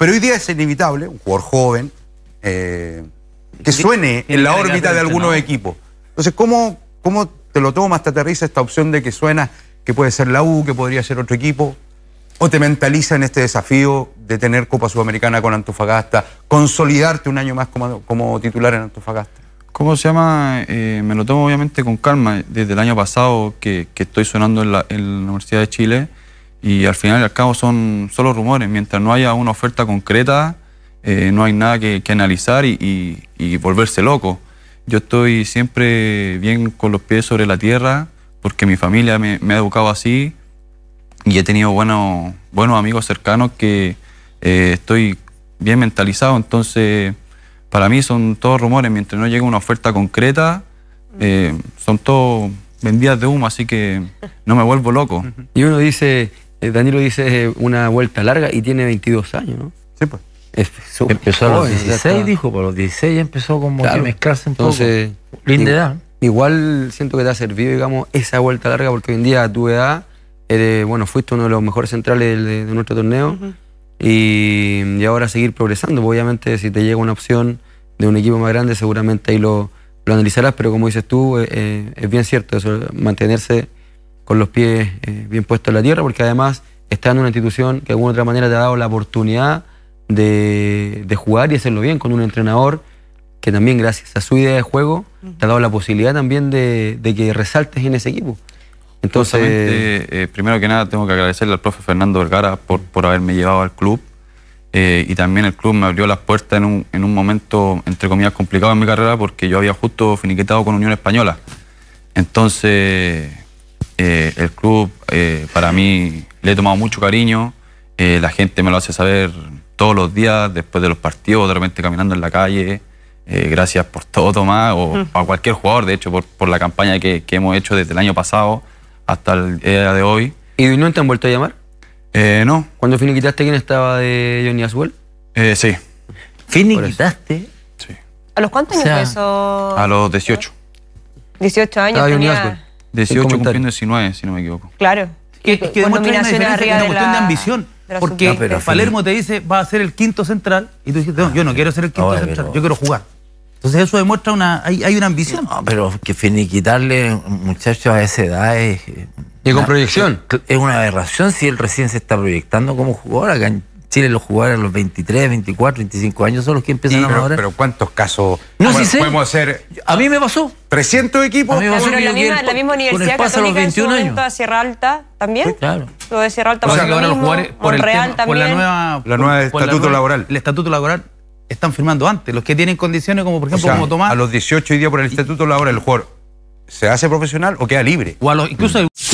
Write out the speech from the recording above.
Pero hoy día es inevitable, un jugador joven, eh, que suene en la órbita de algunos equipos. Entonces, ¿cómo, ¿cómo te lo tomas, te aterriza esta opción de que suena que puede ser la U, que podría ser otro equipo? ¿O te mentaliza en este desafío de tener Copa Sudamericana con Antofagasta, consolidarte un año más como, como titular en Antofagasta? ¿Cómo se llama? Eh, me lo tomo obviamente con calma. Desde el año pasado que, estoy sonando en la Universidad de Chile, y al final y al cabo son solo rumores. Mientras no haya una oferta concreta, eh, no hay nada que, analizar y, volverse loco. Yo estoy siempre bien con los pies sobre la tierra porque mi familia me, ha educado así y he tenido buenos, buenos amigos cercanos que eh, estoy bien mentalizado. Entonces, para mí son todos rumores. Mientras no llegue una oferta concreta, eh, son todos vendidas de humo, así que no me vuelvo loco. Y uno dice, eh, Danilo dice eh, una vuelta larga y tiene 22 años, ¿no? Sí, pues. Empezó, a los 16, dijo, por los 16 empezó como mezclarse un Entonces, poco. Linda edad. Igual siento que te ha servido, digamos, esa vuelta larga, porque hoy en día a tu edad, eres, bueno, fuiste uno de los mejores centrales de, nuestro torneo. y, ahora seguir progresando. Obviamente, si te llega una opción de un equipo más grande, seguramente ahí lo, analizarás, pero como dices tú, eh, es bien cierto eso, mantenerse con los pies eh, bien puestos en la tierra, porque además está en una institución que de alguna otra manera te ha dado la oportunidad de, de, jugar y hacerlo bien con un entrenador que también gracias a su idea de juego te ha dado la posibilidad también de, que resaltes en ese equipo. Entonces, eh, primero que nada tengo que agradecerle al profe Fernando Vergara por, haberme llevado al club eh, y también el club me abrió las puertas en un, en un, momento, entre comillas, complicado en mi carrera porque yo había justo finiquetado con Unión Española. Entonces eh, el club, eh, para mí, le he tomado mucho cariño. Eh, la gente me lo hace saber todos los días, después de los partidos, de repente caminando en la calle. gracias por todo, Tomás, o mm. a cualquier jugador, de hecho, por, la campaña que, hemos hecho desde el año pasado hasta el día de hoy. ¿Y no te han vuelto a llamar? no. ¿Cuándo finiquitaste quién estaba de Johnny Aswell? sí. ¿Finiquitaste? Sí. ¿A los cuántos años A los 18. 18 años. Aswell? 18 cumpliendo 19, si no me equivoco. Claro. Que, demuestra una, cuestión de, ambición. porque Palermo te dice, va a ser el quinto central, y tú dices, no, yo no ah, quiero ser el quinto central, yo quiero jugar. Entonces eso demuestra una, hay, hay una ambición. No, pero que finiquitarle muchachos a esa edad es... Eh, y con proyección. Es una aberración si él recién se está proyectando como jugador acá Chile los jugadores a los 23, 24, 25 años son los que empiezan a pero, Pero ¿cuántos casos podemos hacer? A mí me pasó. 300 equipos. A mí me la, misma, universidad católica a los 21 Sierra Alta también. claro. Lo de Sierra Alta o lo por el también. Por la nueva, la estatuto laboral. El estatuto laboral están firmando antes. Los que tienen condiciones como por ejemplo como Tomás. A los 18 y día por el estatuto laboral el jugador se hace profesional o queda libre. O incluso mm.